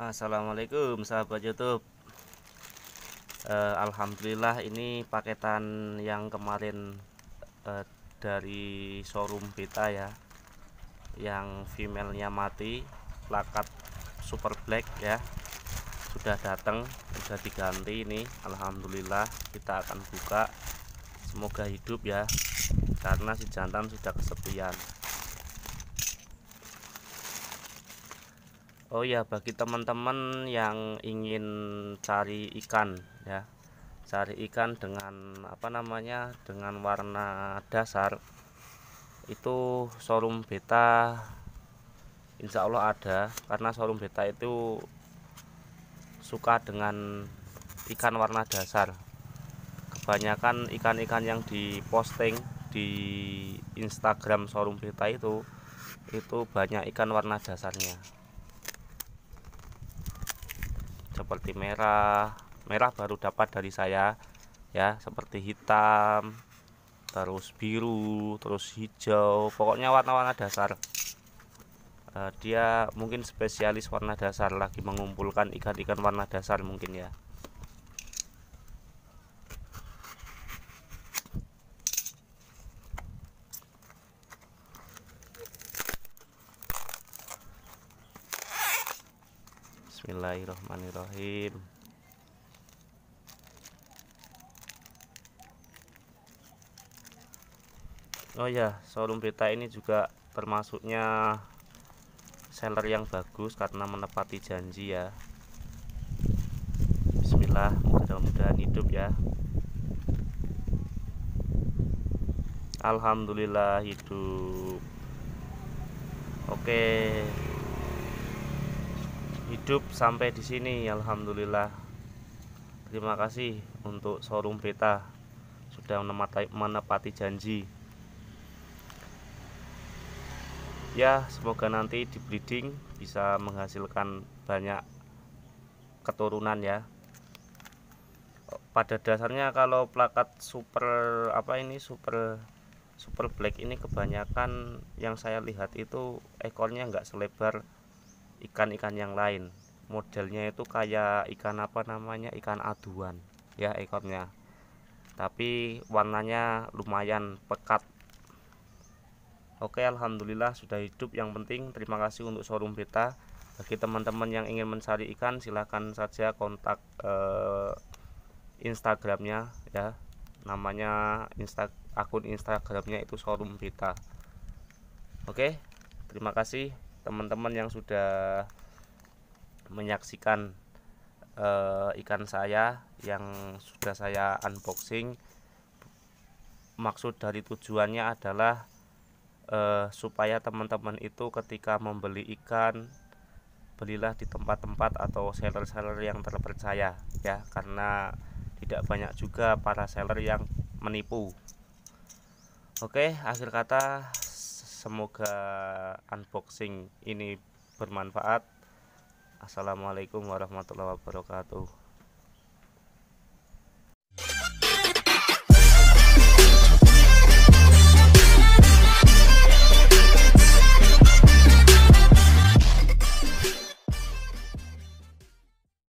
Assalamualaikum sahabat YouTube. Uh, Alhamdulillah ini paketan yang kemarin uh, dari showroom kita ya, yang femalenya mati, plakat super black ya, sudah datang, sudah diganti ini. Alhamdulillah kita akan buka. Semoga hidup ya, karena si jantan sudah kesepian. Oh ya bagi teman-teman yang ingin cari ikan ya cari ikan dengan apa namanya dengan warna dasar itu showroom beta insya Allah ada karena showroom beta itu suka dengan ikan warna dasar kebanyakan ikan-ikan yang diposting di Instagram showroom beta itu itu banyak ikan warna dasarnya seperti merah merah baru dapat dari saya ya seperti hitam terus biru terus hijau pokoknya warna-warna dasar eh, dia mungkin spesialis warna dasar lagi mengumpulkan ikan-ikan warna dasar mungkin ya Bismillahirrahmanirrahim Oh ya showroom Beta ini juga termasuknya seller yang bagus karena menepati janji ya Bismillah mudah-mudahan hidup ya Alhamdulillah hidup Oke okay hidup sampai di sini alhamdulillah terima kasih untuk showroom beta sudah menepati janji ya semoga nanti di breeding bisa menghasilkan banyak keturunan ya pada dasarnya kalau plakat super apa ini super super black ini kebanyakan yang saya lihat itu ekornya nggak selebar ikan-ikan yang lain modelnya itu kayak ikan apa namanya ikan aduan ya ekornya tapi warnanya lumayan pekat Oke Alhamdulillah sudah hidup yang penting terima kasih untuk showroom beta bagi teman-teman yang ingin mencari ikan silahkan saja kontak eh, Instagramnya ya namanya insta akun Instagramnya itu showroom beta Oke terima kasih teman-teman yang sudah menyaksikan uh, ikan saya yang sudah saya unboxing maksud dari tujuannya adalah uh, supaya teman-teman itu ketika membeli ikan belilah di tempat-tempat atau seller-seller yang terpercaya ya karena tidak banyak juga para seller yang menipu oke akhir kata Semoga unboxing ini bermanfaat. Assalamualaikum warahmatullahi wabarakatuh.